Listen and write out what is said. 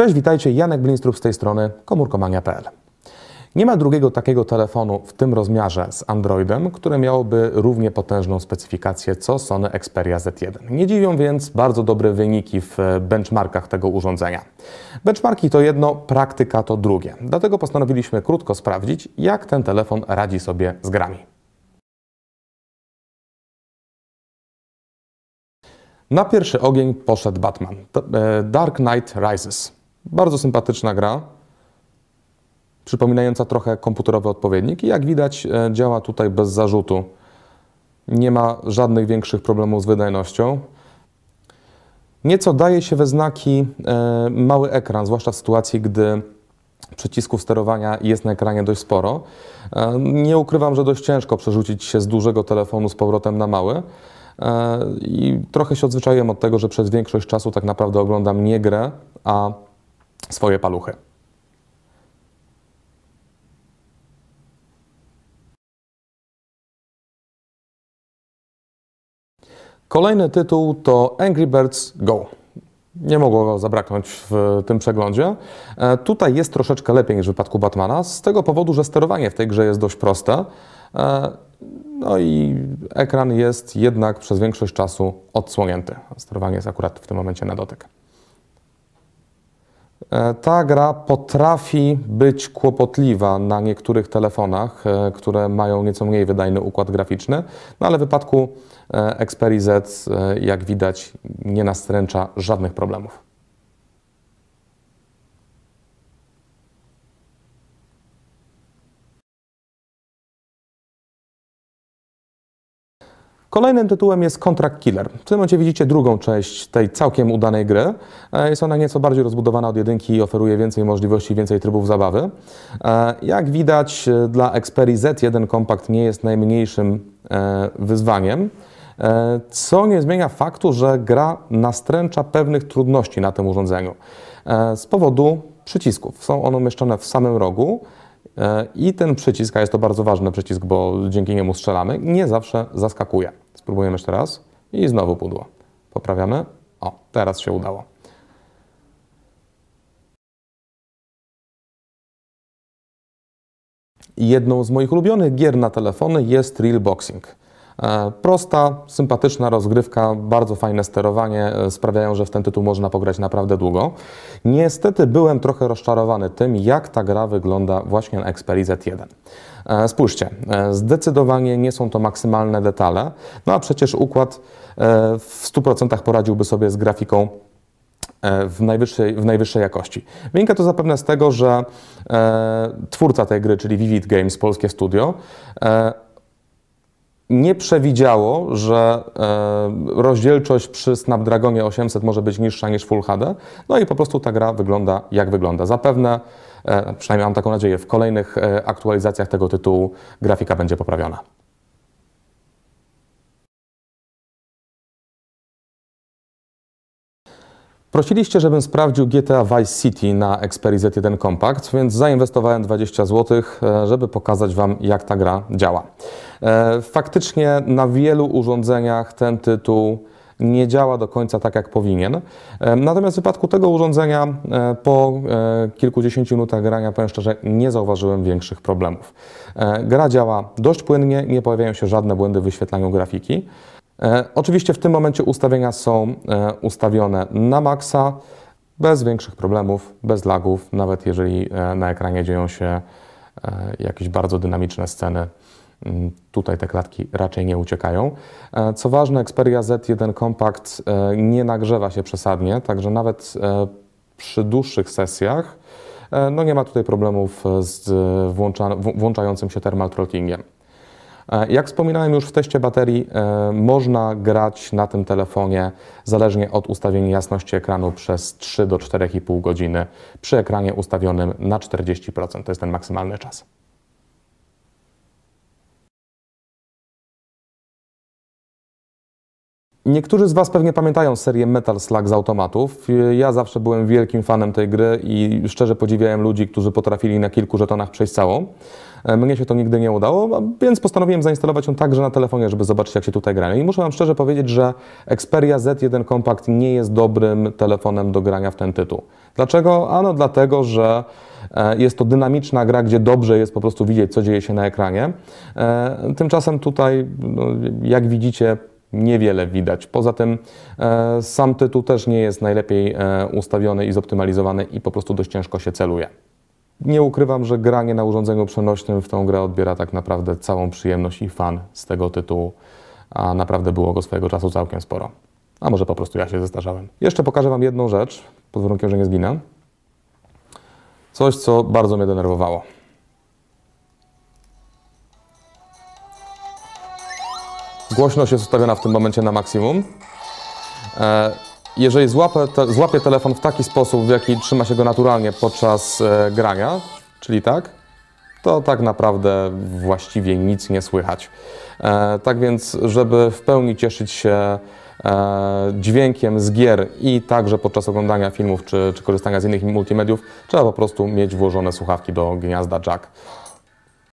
Cześć, witajcie, Janek Blinstrup z tej strony komórkomania.pl. Nie ma drugiego takiego telefonu w tym rozmiarze z Androidem, które miałoby równie potężną specyfikację co Sony Xperia Z1. Nie dziwią więc bardzo dobre wyniki w e, benchmarkach tego urządzenia. Benchmarki to jedno, praktyka to drugie. Dlatego postanowiliśmy krótko sprawdzić, jak ten telefon radzi sobie z grami. Na pierwszy ogień poszedł Batman. E, Dark Knight Rises. Bardzo sympatyczna gra, przypominająca trochę komputerowy odpowiednik i jak widać e, działa tutaj bez zarzutu. Nie ma żadnych większych problemów z wydajnością. Nieco daje się we znaki e, mały ekran, zwłaszcza w sytuacji, gdy przycisków sterowania jest na ekranie dość sporo. E, nie ukrywam, że dość ciężko przerzucić się z dużego telefonu z powrotem na mały. I trochę się odzwyczaiłem od tego, że przez większość czasu tak naprawdę oglądam nie grę, a swoje paluchy. Kolejny tytuł to Angry Birds Go. Nie mogło go zabraknąć w tym przeglądzie. E, tutaj jest troszeczkę lepiej niż w przypadku Batmana, z tego powodu, że sterowanie w tej grze jest dość proste. E, no i ekran jest jednak przez większość czasu odsłonięty. Sterowanie jest akurat w tym momencie na dotyk. E, ta gra potrafi być kłopotliwa na niektórych telefonach, e, które mają nieco mniej wydajny układ graficzny, no ale w wypadku e, Xperia Z, jak widać, nie nastręcza żadnych problemów. Kolejnym tytułem jest Contract Killer. W tym momencie widzicie drugą część tej całkiem udanej gry. E, jest ona nieco bardziej rozbudowana od jedynki i oferuje więcej możliwości, więcej trybów zabawy. E, jak widać e, dla Xperia Z1 kompakt nie jest najmniejszym wyzwaniem. Co nie zmienia faktu, że gra nastręcza pewnych trudności na tym urządzeniu z powodu przycisków. Są one umieszczone w samym rogu E, I ten przycisk, a jest to bardzo ważny przycisk, bo dzięki niemu strzelamy, nie zawsze zaskakuje. Spróbujemy jeszcze raz i znowu pudło. Poprawiamy. O, teraz się udało. Jedną z moich ulubionych gier na telefony jest Real Boxing. E, prosta, sympatyczna rozgrywka, bardzo fajne sterowanie e, sprawiają, że w ten tytuł można pograć naprawdę długo. Niestety byłem trochę rozczarowany tym, jak ta gra wygląda właśnie na Xperia Z1. E, spójrzcie, zdecydowanie nie są to maksymalne detale, no a przecież układ w 100% poradziłby sobie z grafiką w najwyższej, w najwyższej jakości. Wynika to zapewne z tego, że e, twórca tej gry, czyli Vivid Games, polskie studio, e, nie przewidziało, że e, rozdzielczość przy Snapdragonie 800 może być niższa niż Full HD. No i po prostu ta gra wygląda jak wygląda. Zapewne, e, przynajmniej mam taką nadzieję, w kolejnych e, aktualizacjach tego tytułu grafika będzie poprawiona. Prosiliście, żebym sprawdził GTA Vice City na Xperia Z1 Compact, więc zainwestowałem 20 zł, e, żeby pokazać Wam, jak ta gra działa. E, faktycznie na wielu urządzeniach ten tytuł nie działa do końca tak, jak powinien. E, natomiast w przypadku tego urządzenia po kilkudziesięciu minutach grania powiem szczerze, nie zauważyłem większych problemów. Gra działa dość płynnie, nie pojawiają się żadne błędy w wyświetlaniu grafiki. E, oczywiście w tym momencie ustawienia są e, ustawione na maksa, bez większych problemów, bez lagów, nawet jeżeli e, na ekranie dzieją się jakieś bardzo dynamiczne sceny. Mm, tutaj te klatki raczej nie uciekają. Co ważne, Xperia Z1 Compact nie nagrzewa się przesadnie, także nawet przy dłuższych sesjach no nie ma tutaj problemów z włącza, włączającym się thermal throttlingiem. E, jak wspominałem już w teście baterii, e, można grać na tym telefonie zależnie od ustawienia jasności ekranu przez 3 do 4,5 godziny przy ekranie ustawionym na 40%. To jest ten maksymalny czas. Niektórzy z Was pewnie pamiętają serię Metal Slug z automatów. Ja zawsze byłem wielkim fanem tej gry i szczerze podziwiałem ludzi, którzy potrafili na kilku żetonach przejść całą. E, mnie się to nigdy nie udało, więc postanowiłem zainstalować ją także na telefonie, żeby zobaczyć, jak się tutaj gra. No I muszę Wam szczerze powiedzieć, że Xperia Z1 Compact nie jest dobrym telefonem do grania w ten tytuł. Dlaczego? Ano dlatego, że e, jest to dynamiczna gra, gdzie dobrze jest po prostu widzieć, co dzieje się na ekranie. E, tymczasem tutaj, no, jak widzicie, niewiele widać. Poza tym e, sam tytuł też nie jest najlepiej e, ustawiony i zoptymalizowany i po prostu dość ciężko się celuje. Nie ukrywam, że granie na urządzeniu przenośnym w tą grę odbiera tak naprawdę całą przyjemność i fan z tego tytułu, a naprawdę było go swojego czasu całkiem sporo. A może po prostu ja się zestarzałem. Jeszcze pokażę Wam jedną rzecz, pod warunkiem, że nie zginę. Coś, co bardzo mnie denerwowało. Głośność jest ustawiona w tym momencie na maksimum. E, jeżeli złapę, te, złapię telefon w taki sposób, w jaki trzyma się go naturalnie podczas e, grania, czyli tak, to tak naprawdę właściwie nic nie słychać. E, tak więc, żeby w pełni cieszyć się dźwiękiem z gier i także podczas oglądania filmów czy, czy korzystania z innych multimediów, trzeba po prostu mieć włożone słuchawki do gniazda jack.